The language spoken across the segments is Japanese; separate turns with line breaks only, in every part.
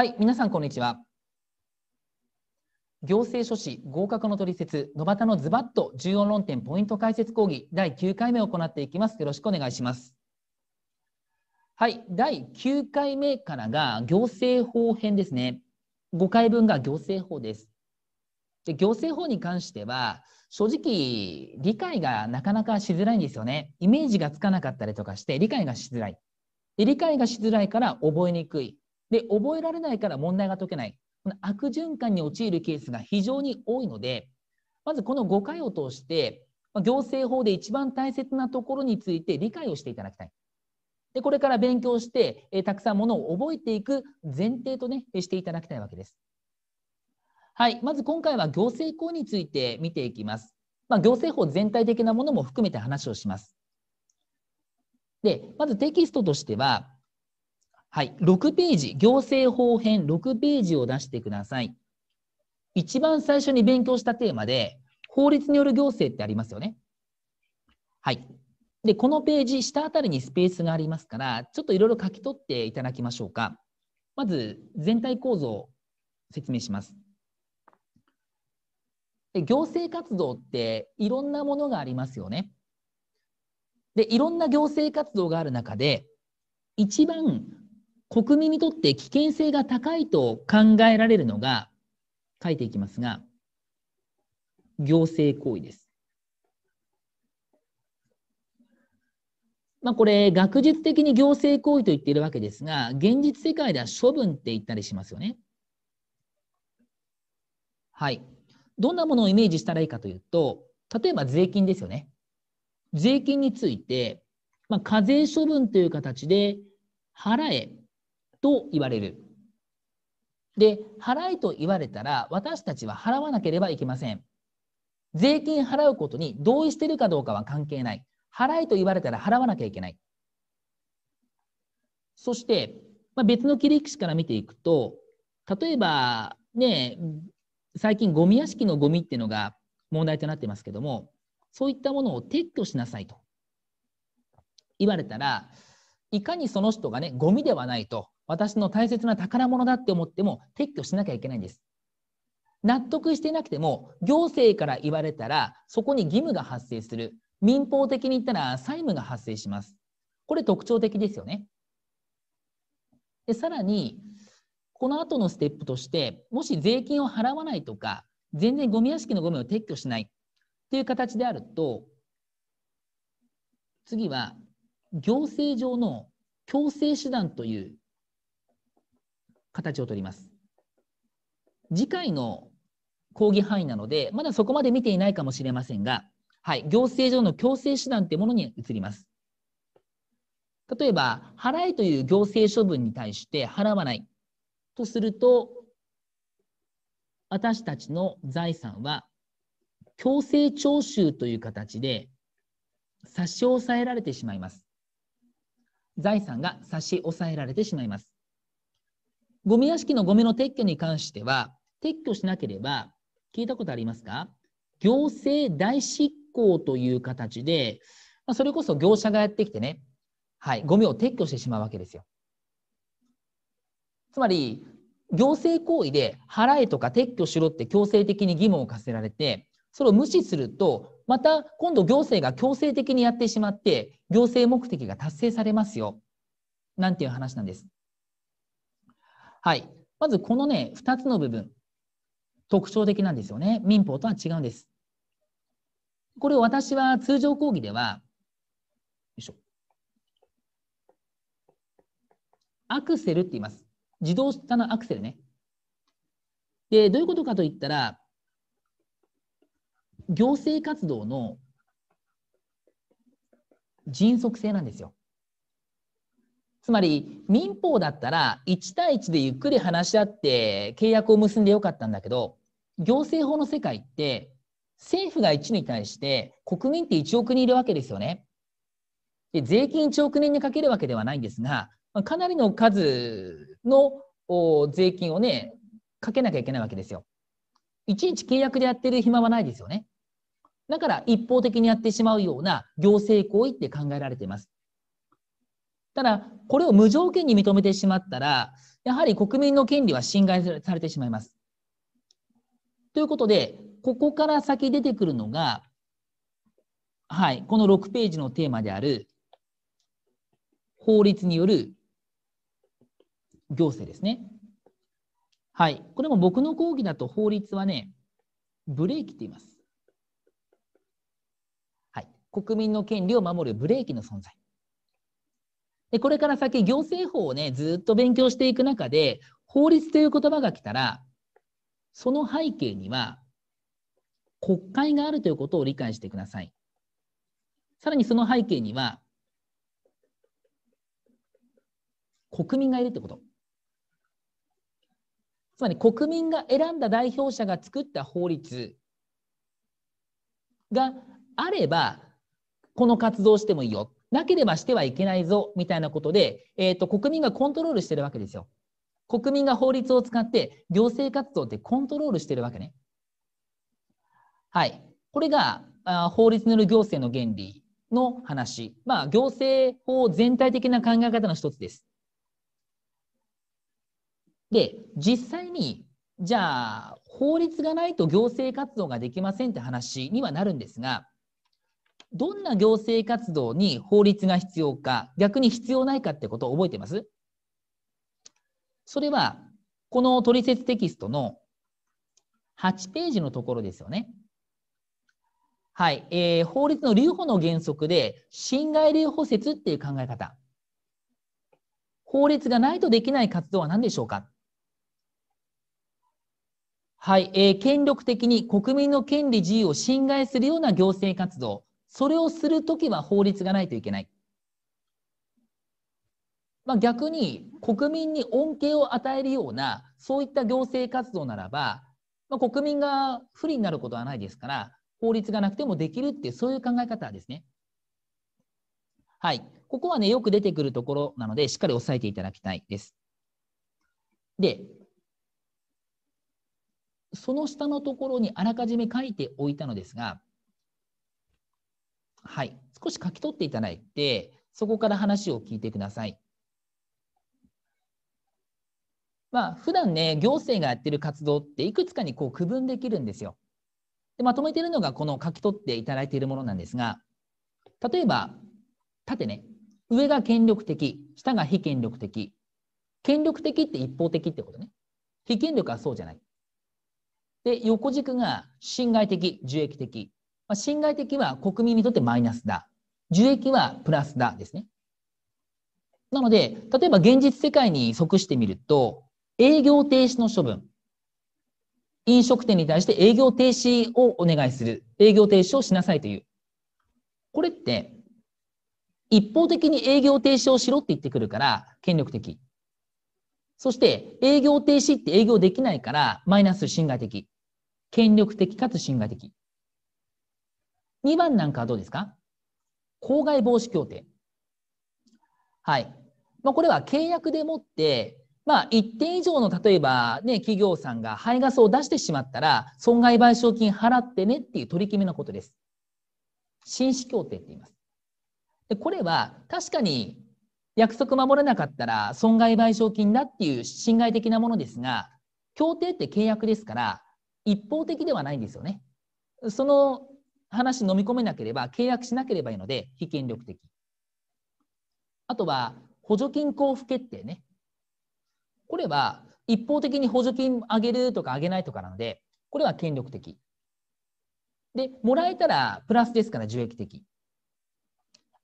はい、皆さんこんにちは。行政書士合格の取説野端のズバッと重要論点ポイント解説講義第9回目を行っていきます。よろしくお願いします。はい、第9回目からが行政法編ですね。5回分が行政法です。で行政法に関しては正直理解がなかなかしづらいんですよね。イメージがつかなかったりとかして理解がしづらい。で理解がしづらいから覚えにくい。で、覚えられないから問題が解けない。この悪循環に陥るケースが非常に多いので、まずこの5回を通して、行政法で一番大切なところについて理解をしていただきたい。で、これから勉強して、えたくさんものを覚えていく前提とね、していただきたいわけです。はい、まず今回は行政法について見ていきます。まあ、行政法全体的なものも含めて話をします。で、まずテキストとしては、はい、6ページ、行政法編6ページを出してください。一番最初に勉強したテーマで、法律による行政ってありますよね。はい。で、このページ、下あたりにスペースがありますから、ちょっといろいろ書き取っていただきましょうか。まず、全体構造を説明します。で行政活動っていろんなものがありますよね。で、いろんな行政活動がある中で、一番国民にとって危険性が高いと考えられるのが、書いていきますが、行政行為です。まあ、これ、学術的に行政行為と言っているわけですが、現実世界では処分って言ったりしますよね。はい。どんなものをイメージしたらいいかというと、例えば税金ですよね。税金について、まあ、課税処分という形で払え、と言われる。で、払いと言われたら、私たちは払わなければいけません。税金払うことに同意してるかどうかは関係ない。払いと言われたら払わなきゃいけない。そして、まあ、別の切り口から見ていくと、例えば、ね、最近ゴミ屋敷のゴミっていうのが問題となってますけども、そういったものを撤去しなさいと言われたら、いかにその人がね、ゴミではないと私の大切な宝物だって思っても撤去しなきゃいけないんです。納得していなくても行政から言われたらそこに義務が発生する。民法的に言ったら債務が発生します。これ特徴的ですよね。でさらにこの後のステップとしてもし税金を払わないとか全然ゴミ屋敷のゴミを撤去しないっていう形であると次は行政上の強制手段という形をとります。次回の講義範囲なので、まだそこまで見ていないかもしれませんが、はい、行政上の強制手段というものに移ります。例えば、払えという行政処分に対して払わないとすると、私たちの財産は強制徴収という形で差し押さえられてしまいます。財産が差し押さえられてしまいます。ゴミ屋敷のゴミの撤去に関しては、撤去しなければ、聞いたことありますか行政代執行という形で、まあ、それこそ業者がやってきてね、はい、ゴミを撤去してしまうわけですよ。つまり、行政行為で払えとか撤去しろって強制的に義務を課せられて、それを無視すると、また今度行政が強制的にやってしまって、行政目的が達成されますよ。なんていう話なんです。はい。まずこのね、2つの部分、特徴的なんですよね。民法とは違うんです。これを私は通常講義では、アクセルって言います。自動車のアクセルね。で、どういうことかといったら、行政活動の迅速性なんですよ。つまり民法だったら1対1でゆっくり話し合って契約を結んでよかったんだけど行政法の世界って政府が1に対して国民って1億人いるわけですよね。で税金1億人にかけるわけではないんですがかなりの数の税金をねかけなきゃいけないわけですよ。1日契約でやってる暇はないですよね。だから一方的にやってしまうような行政行為って考えられています。ただ、これを無条件に認めてしまったら、やはり国民の権利は侵害されてしまいます。ということで、ここから先出てくるのが、はい、この6ページのテーマである、法律による行政ですね。はい、これも僕の講義だと法律はね、ブレーキって言います。はい、国民の権利を守るブレーキの存在。で、これから先、行政法をね、ずっと勉強していく中で、法律という言葉が来たら、その背景には、国会があるということを理解してください。さらにその背景には、国民がいるってこと。つまり国民が選んだ代表者が作った法律があれば、この活動してもいいよ。なければしてはいけないぞみたいなことで、えーと、と国民がコントロールしてるわけですよ。国民が法律を使って行政活動ってコントロールしてるわけね。はい。これがあ法律による行政の原理の話。まあ、行政法全体的な考え方の一つです。で、実際に、じゃあ、法律がないと行政活動ができませんって話にはなるんですが、どんな行政活動に法律が必要か、逆に必要ないかってことを覚えてますそれは、このトリセツテキストの8ページのところですよね。はい。えー、法律の留保の原則で、侵害留保説っていう考え方。法律がないとできない活動は何でしょうかはい、えー、権力的に国民の権利自由を侵害するような行政活動。それをする時は法律がないといけない。まあ、逆に国民に恩恵を与えるようなそういった行政活動ならば、まあ、国民が不利になることはないですから法律がなくてもできるっていうそういう考え方ですね。はい。ここはね、よく出てくるところなので、しっかり押さえていただきたいです。で、その下のところにあらかじめ書いておいたのですが、はい、少し書き取っていただいて、そこから話を聞いてください。まあ、普段ね、行政がやってる活動っていくつかにこう区分できるんですよ。で、まとめてるのがこの書き取っていただいているものなんですが、例えば、縦ね、上が権力的、下が非権力的。権力的って一方的ってことね。非権力はそうじゃない。で、横軸が侵害的、受益的。まあ、侵害的は国民にとってマイナスだ。受益はプラスだですね。なので、例えば現実世界に即してみると、営業停止の処分。飲食店に対して営業停止をお願いする。営業停止をしなさいという。これって、一方的に営業停止をしろって言ってくるから、権力的。そして、営業停止って営業できないから、マイナス侵害的。権力的かつ侵害的。2番なんかはどうですか公害防止協定。はい。まあ、これは契約でもって、まあ、一定以上の、例えば、ね、企業さんが排ガスを出してしまったら、損害賠償金払ってねっていう取り決めのことです。紳士協定って言います。でこれは、確かに約束守れなかったら損害賠償金だっていう侵害的なものですが、協定って契約ですから、一方的ではないんですよね。その話飲み込めなければ契約しなければいいので非権力的あとは補助金交付決定ねこれは一方的に補助金上げるとか上げないとかなのでこれは権力的でもらえたらプラスですから受益的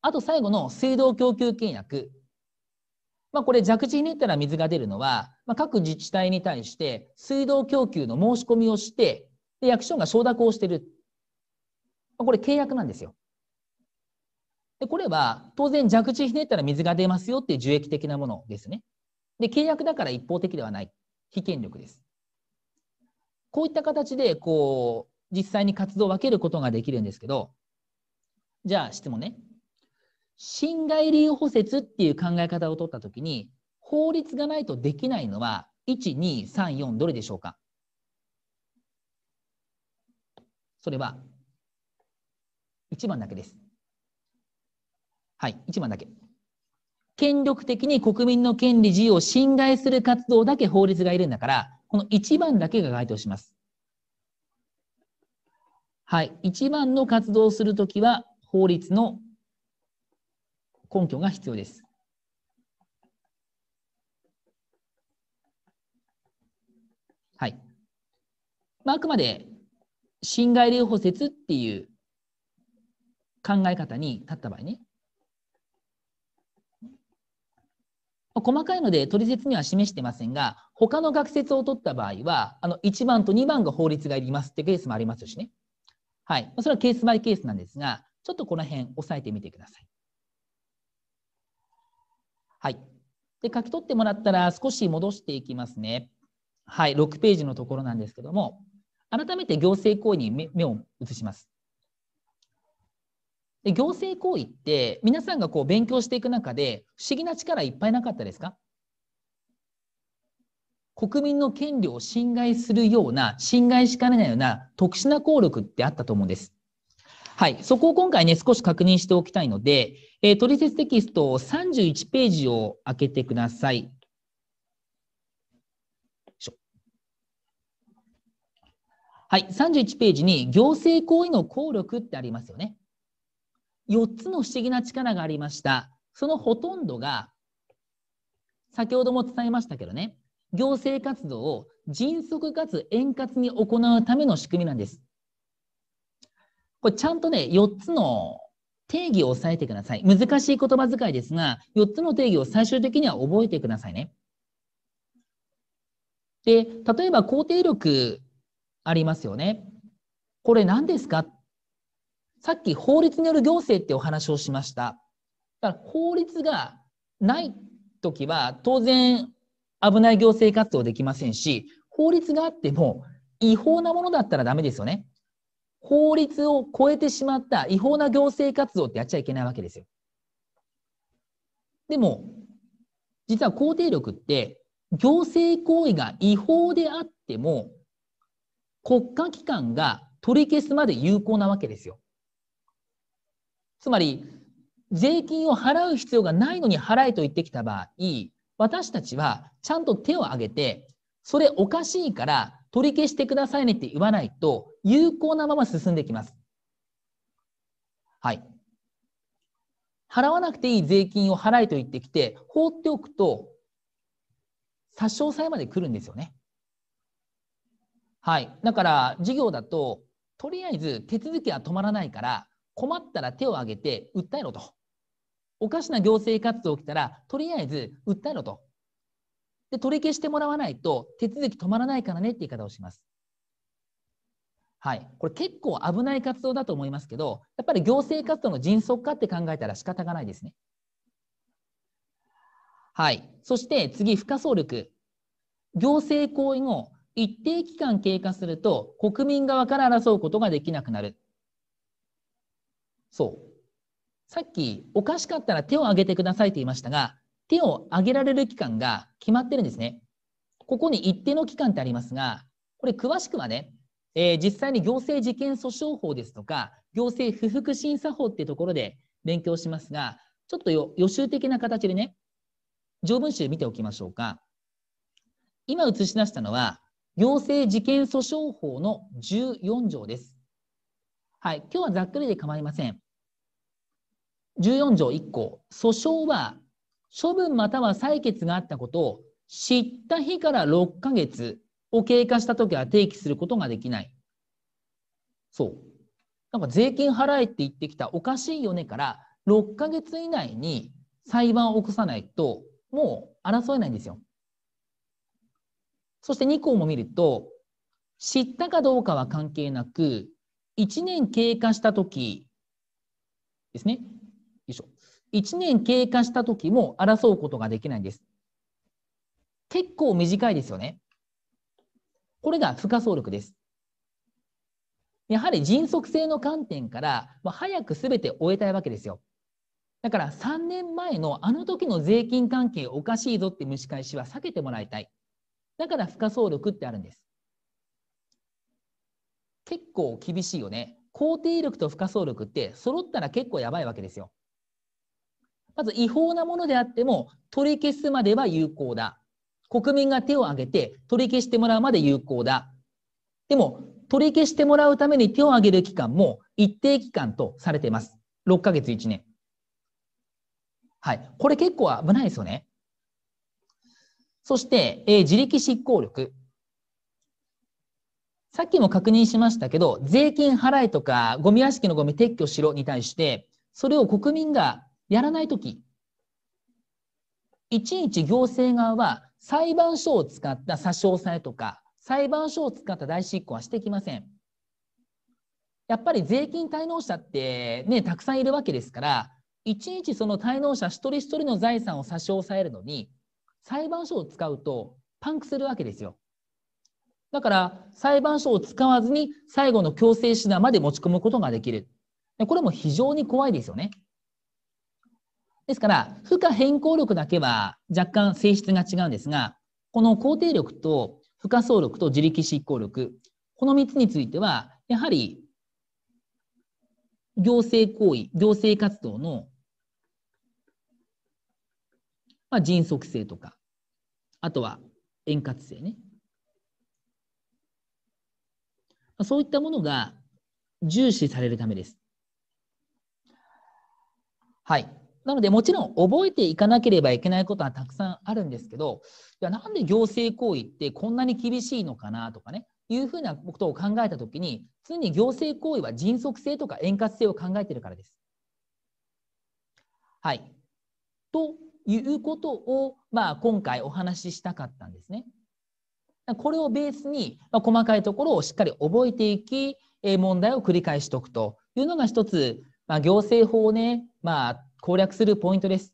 あと最後の水道供給契約まあ、これ弱地にったら水が出るのは、まあ、各自治体に対して水道供給の申し込みをしてで役所が承諾をしてるこれ契約なんですよ。でこれは当然蛇口ひねったら水が出ますよっていう樹液的なものですね。で契約だから一方的ではない非権力です。こういった形でこう実際に活動を分けることができるんですけどじゃあ質問ね。侵害理由補説っていう考え方を取った時に法律がないとできないのは1234どれでしょうかそれは1番だけです。はい、1番だけ。権力的に国民の権利自由を侵害する活動だけ法律がいるんだから、この1番だけが該当します。はい、1番の活動をするときは法律の根拠が必要です。はい。まあ、あくまで侵害留保説っていう考え方に立った場合ね細かいので取説には示してませんが他の学説を取った場合はあの1番と2番が法律がいりますってケースもありますしねはいそれはケースバイケースなんですがちょっとこの辺押さえてみてくださいはいで書き取ってもらったら少し戻していきますねはい6ページのところなんですけども改めて行政行為に目を移しますで行政行為って皆さんがこう勉強していく中で不思議な力いっぱいなかったですか国民の権利を侵害するような、侵害しかねないような特殊な効力ってあったと思うんです。はい。そこを今回ね、少し確認しておきたいので、えー、トリセツテキスト31ページを開けてください。はい。31ページに行政行為の効力ってありますよね。4つの不思議な力がありました。そのほとんどが、先ほども伝えましたけどね、行政活動を迅速かつ円滑に行うための仕組みなんです。これちゃんとね、4つの定義を押さえてください。難しい言葉遣いですが、4つの定義を最終的には覚えてくださいね。で、例えば肯定力ありますよね。これ何ですかさっき法律による行政ってお話をしました。だから法律がない時は当然危ない行政活動できませんし、法律があっても違法なものだったらダメですよね。法律を超えてしまった違法な行政活動ってやっちゃいけないわけですよ。でも、実は肯定力って行政行為が違法であっても国家機関が取り消すまで有効なわけですよ。つまり、税金を払う必要がないのに払えと言ってきた場合、私たちはちゃんと手を挙げて、それおかしいから取り消してくださいねって言わないと、有効なまま進んできます。はい。払わなくていい税金を払えと言ってきて、放っておくと、殺傷押まで来るんですよね。はい。だから、事業だと、とりあえず手続きは止まらないから、困ったら手を挙げて訴えろと。おかしな行政活動起きたら、とりあえず訴えろと。で、取り消してもらわないと手続き止まらないからねって言い方をします。はい、これ結構危ない活動だと思いますけど、やっぱり行政活動の迅速化って考えたら仕方がないですね。はい、そして次、不可総力。行政行為後、一定期間経過すると国民側から争うことができなくなる。そう。さっき、おかしかったら手を挙げてくださいと言いましたが、手を挙げられる期間が決まってるんですね。ここに一定の期間ってありますが、これ詳しくはね、えー、実際に行政事件訴訟法ですとか、行政不服審査法っていうところで勉強しますが、ちょっと予習的な形でね、条文集見ておきましょうか。今映し出したのは、行政事件訴訟法の14条です。はい、今日はざっくりで構いません。14条1項、訴訟は処分または採決があったことを知った日から6ヶ月を経過したときは提起することができない。そう。なんか税金払えって言ってきたおかしいよねから6ヶ月以内に裁判を起こさないともう争えないんですよ。そして2項も見ると知ったかどうかは関係なく1年経過した時ですね1年経過した時も争うことができないんです。結構短いですよね。これが不可走力です。やはり迅速性の観点から、まあ、早く全て終えたいわけですよ。だから3年前のあの時の税金関係おかしいぞって蒸し返しは避けてもらいたい。だから不可走力ってあるんです。結構厳しいよね。肯定力と不可走力って揃ったら結構やばいわけですよ。まず違法なものであっても取り消すまでは有効だ。国民が手を挙げて取り消してもらうまで有効だ。でも、取り消してもらうために手を挙げる期間も一定期間とされています。6ヶ月1年。はい。これ結構危ないですよね。そして、えー、自力執行力。さっきも確認しましたけど、税金払えとか、ゴミ屋敷のゴミ撤去しろに対して、それを国民がやらないとき、いちいち行政側は裁判所を使った差し押さえとか、裁判所を使った代執行はしてきません。やっぱり税金滞納者ってね、たくさんいるわけですから、いちいちその滞納者一人一人の財産を差し押さえるのに、裁判所を使うとパンクするわけですよ。だから裁判所を使わずに最後の強制手段まで持ち込むことができる。これも非常に怖いですよね。ですから、負荷変更力だけは若干性質が違うんですが、この肯定力と負荷総力と自力執行力、この3つについては、やはり行政行為、行政活動の、まあ、迅速性とか、あとは円滑性ね。そういったものが重視されるためです。はい。なので、もちろん覚えていかなければいけないことはたくさんあるんですけど、いやなんで行政行為ってこんなに厳しいのかなとかね、いうふうなことを考えたときに、常に行政行為は迅速性とか円滑性を考えているからです。はい。ということを、まあ、今回お話ししたかったんですね。これをベースに、まあ、細かいところをしっかり覚えていき、問題を繰り返しておくというのが一つ、まあ、行政法をね、まあ、攻略するポイントです。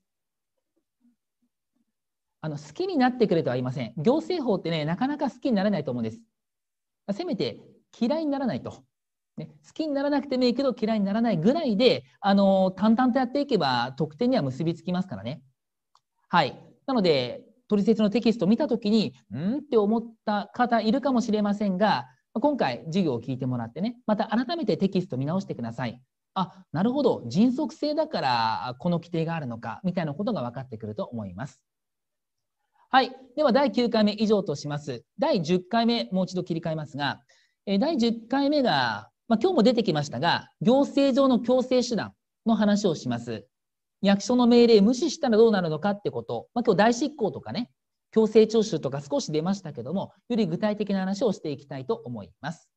あの好きになってくれとは言いません。行政法ってね、なかなか好きになれないと思うんです。せめて嫌いにならないと。ね、好きにならなくてもいいけど嫌いにならないぐらいで、あの淡々とやっていけば得点には結びつきますからね。はい。なので、取説のテキストを見た時に、うんって思った方いるかもしれませんが、今回授業を聞いてもらってね、また改めてテキスト見直してください。あなるほど迅速性だからこの規定があるのかみたいなことが分かってくると思います。はい。では、第9回目以上とします。第10回目、もう一度切り替えますが、え第10回目が、まあ、今日も出てきましたが、行政上の強制手段の話をします。役所の命令無視したらどうなるのかってこと、まあ、今日大執行とかね、強制徴収とか少し出ましたけども、より具体的な話をしていきたいと思います。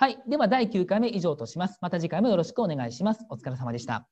はい。では、第9回目以上とします。また次回もよろしくお願いします。お疲れ様でした。